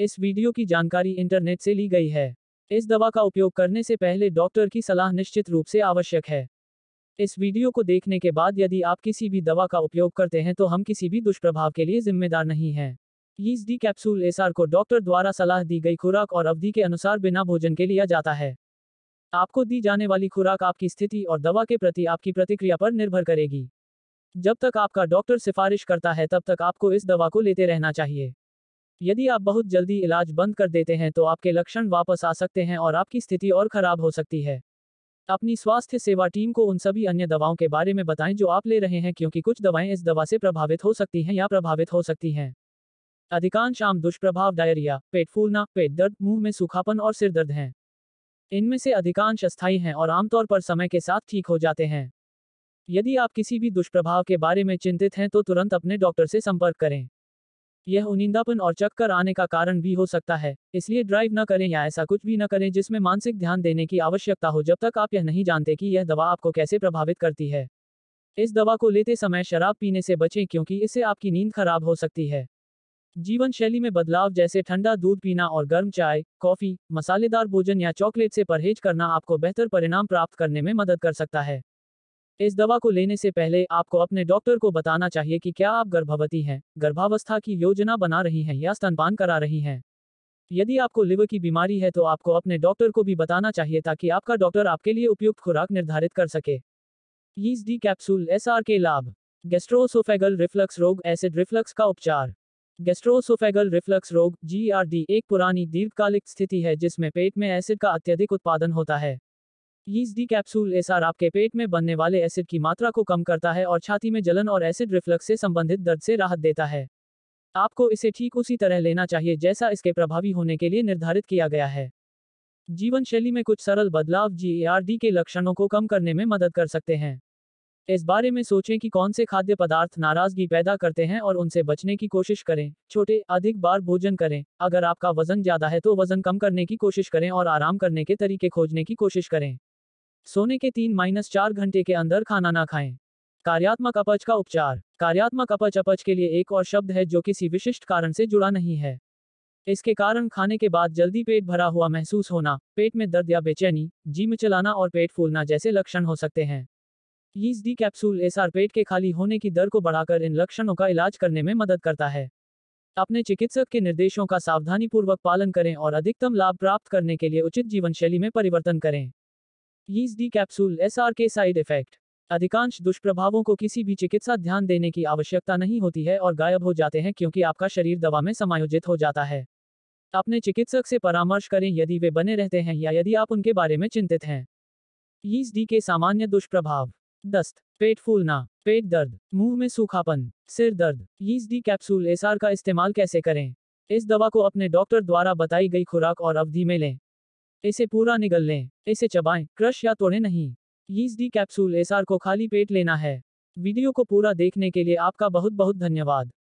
इस वीडियो की जानकारी इंटरनेट से ली गई है इस दवा का उपयोग करने से पहले डॉक्टर की सलाह निश्चित रूप से आवश्यक है इस वीडियो को देखने के बाद यदि आप किसी भी दवा का उपयोग करते हैं तो हम किसी भी दुष्प्रभाव के लिए जिम्मेदार नहीं हैं यीज डी कैप्सूल एसआर को डॉक्टर द्वारा सलाह दी गई खुराक और अवधि के अनुसार बिना भोजन के लिया जाता है आपको दी जाने वाली खुराक आपकी स्थिति और दवा के प्रति आपकी प्रतिक्रिया पर निर्भर करेगी जब तक आपका डॉक्टर सिफारिश करता है तब तक आपको इस दवा को लेते रहना चाहिए यदि आप बहुत जल्दी इलाज बंद कर देते हैं तो आपके लक्षण वापस आ सकते हैं और आपकी स्थिति और खराब हो सकती है अपनी स्वास्थ्य सेवा टीम को उन सभी अन्य दवाओं के बारे में बताएं जो आप ले रहे हैं क्योंकि कुछ दवाएं इस दवा से प्रभावित हो सकती हैं या प्रभावित हो सकती हैं अधिकांश आम दुष्प्रभाव डायरिया पेट फूलना पेट दर्द मुंह में सूखापन और सिर दर्द हैं इनमें से अधिकांश अस्थायी हैं और आमतौर पर समय के साथ ठीक हो जाते हैं यदि आप किसी भी दुष्प्रभाव के बारे में चिंतित हैं तो तुरंत अपने डॉक्टर से संपर्क करें यह उनिंदापन और चक्कर आने का कारण भी हो सकता है इसलिए ड्राइव न करें या ऐसा कुछ भी न करें जिसमें मानसिक ध्यान देने की आवश्यकता हो जब तक आप यह नहीं जानते कि यह दवा आपको कैसे प्रभावित करती है इस दवा को लेते समय शराब पीने से बचें क्योंकि इससे आपकी नींद खराब हो सकती है जीवन शैली में बदलाव जैसे ठंडा दूध पीना और गर्म चाय कॉफी मसालेदार भोजन या चॉकलेट से परहेज करना आपको बेहतर परिणाम प्राप्त करने में मदद कर सकता है इस दवा को लेने से पहले आपको अपने डॉक्टर को बताना चाहिए कि क्या आप गर्भवती हैं गर्भावस्था की योजना बना रही हैं या स्तनपान करा रही हैं यदि आपको लिवर की बीमारी है तो आपको अपने डॉक्टर को भी बताना चाहिए ताकि आपका डॉक्टर आपके लिए उपयुक्त खुराक निर्धारित कर सके यीज डी कैप्सूल एस के लाभ गेस्ट्रोसोफेगल रिफ्लक्स रोग एसिड रिफ्लक्स का उपचार गेस्ट्रोसोफेगल रिफ्लक्स रोग जी एक पुरानी दीर्घकालिक स्थिति है जिसमें पेट में एसिड का अत्यधिक उत्पादन होता है यीस्डी कैप्सूल एसआर आपके पेट में बनने वाले एसिड की मात्रा को कम करता है और छाती में जलन और एसिड रिफ्लक्स से संबंधित दर्द से राहत देता है आपको इसे ठीक उसी तरह लेना चाहिए जैसा इसके प्रभावी होने के लिए निर्धारित किया गया है जीवन शैली में कुछ सरल बदलाव जी के लक्षणों को कम करने में मदद कर सकते हैं इस बारे में सोचें कि कौन से खाद्य पदार्थ नाराजगी पैदा करते हैं और उनसे बचने की कोशिश करें छोटे अधिक बार भोजन करें अगर आपका वजन ज्यादा है तो वजन कम करने की कोशिश करें और आराम करने के तरीके खोजने की कोशिश करें सोने के तीन माइनस चार घंटे के अंदर खाना ना खाएं कार्यात्मक अपच का उपचार कार्यात्मक अपच अपच के लिए एक और शब्द है जो किसी विशिष्ट कारण से जुड़ा नहीं है इसके कारण खाने के बाद जल्दी पेट भरा हुआ महसूस होना पेट में दर्द या बेचैनी जिम चलाना और पेट फूलना जैसे लक्षण हो सकते हैं यीज डी कैप्सूल एसआर पेट के खाली होने की दर को बढ़ाकर इन लक्षणों का इलाज करने में मदद करता है अपने चिकित्सक के निर्देशों का सावधानीपूर्वक पालन करें और अधिकतम लाभ प्राप्त करने के लिए उचित जीवन शैली में परिवर्तन करें यीज डी कैप्सूल एस के साइड इफेक्ट अधिकांश दुष्प्रभावों को किसी भी चिकित्सा ध्यान देने की आवश्यकता नहीं होती है और गायब हो जाते हैं क्योंकि आपका शरीर दवा में समायोजित हो जाता है अपने चिकित्सक से परामर्श करें यदि वे बने रहते हैं या यदि आप उनके बारे में चिंतित हैं यीज डी के सामान्य दुष्प्रभाव दस्त पेट फूलना पेट दर्द मुंह में सूखापन सिर दर्द यीज डी कैप्सूल एसआर का इस्तेमाल कैसे करें इस दवा को अपने डॉक्टर द्वारा बताई गई खुराक और अवधि में लें इसे पूरा निगल लें इसे चबाएं क्रश या तोड़ें नहीं यीज कैप्सूल एसआर को खाली पेट लेना है वीडियो को पूरा देखने के लिए आपका बहुत बहुत धन्यवाद